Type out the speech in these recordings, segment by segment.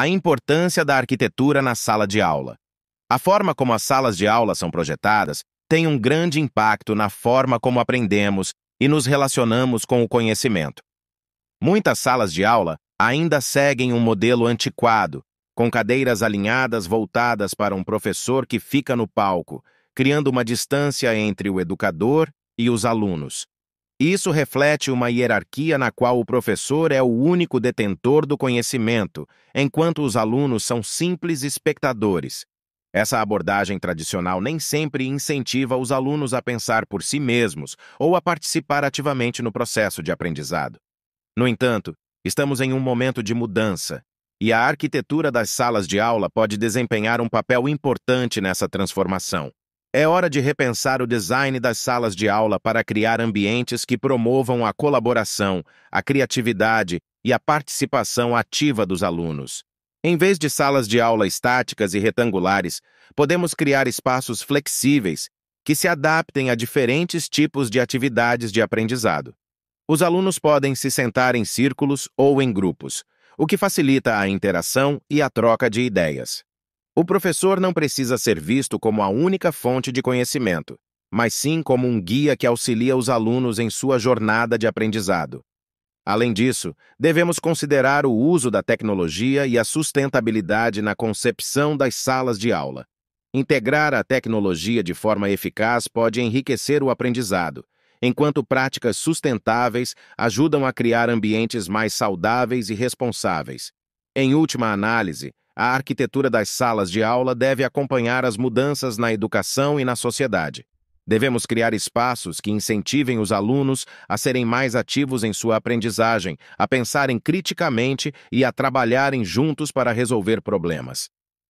a importância da arquitetura na sala de aula. A forma como as salas de aula são projetadas tem um grande impacto na forma como aprendemos e nos relacionamos com o conhecimento. Muitas salas de aula ainda seguem um modelo antiquado, com cadeiras alinhadas voltadas para um professor que fica no palco, criando uma distância entre o educador e os alunos. Isso reflete uma hierarquia na qual o professor é o único detentor do conhecimento, enquanto os alunos são simples espectadores. Essa abordagem tradicional nem sempre incentiva os alunos a pensar por si mesmos ou a participar ativamente no processo de aprendizado. No entanto, estamos em um momento de mudança, e a arquitetura das salas de aula pode desempenhar um papel importante nessa transformação. É hora de repensar o design das salas de aula para criar ambientes que promovam a colaboração, a criatividade e a participação ativa dos alunos. Em vez de salas de aula estáticas e retangulares, podemos criar espaços flexíveis que se adaptem a diferentes tipos de atividades de aprendizado. Os alunos podem se sentar em círculos ou em grupos, o que facilita a interação e a troca de ideias. O professor não precisa ser visto como a única fonte de conhecimento, mas sim como um guia que auxilia os alunos em sua jornada de aprendizado. Além disso, devemos considerar o uso da tecnologia e a sustentabilidade na concepção das salas de aula. Integrar a tecnologia de forma eficaz pode enriquecer o aprendizado, enquanto práticas sustentáveis ajudam a criar ambientes mais saudáveis e responsáveis. Em última análise, a arquitetura das salas de aula deve acompanhar as mudanças na educação e na sociedade. Devemos criar espaços que incentivem os alunos a serem mais ativos em sua aprendizagem, a pensarem criticamente e a trabalharem juntos para resolver problemas.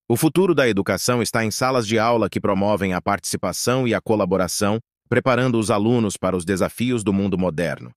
O futuro da educação está em salas de aula que promovem a participação e a colaboração, preparando os alunos para os desafios do mundo moderno.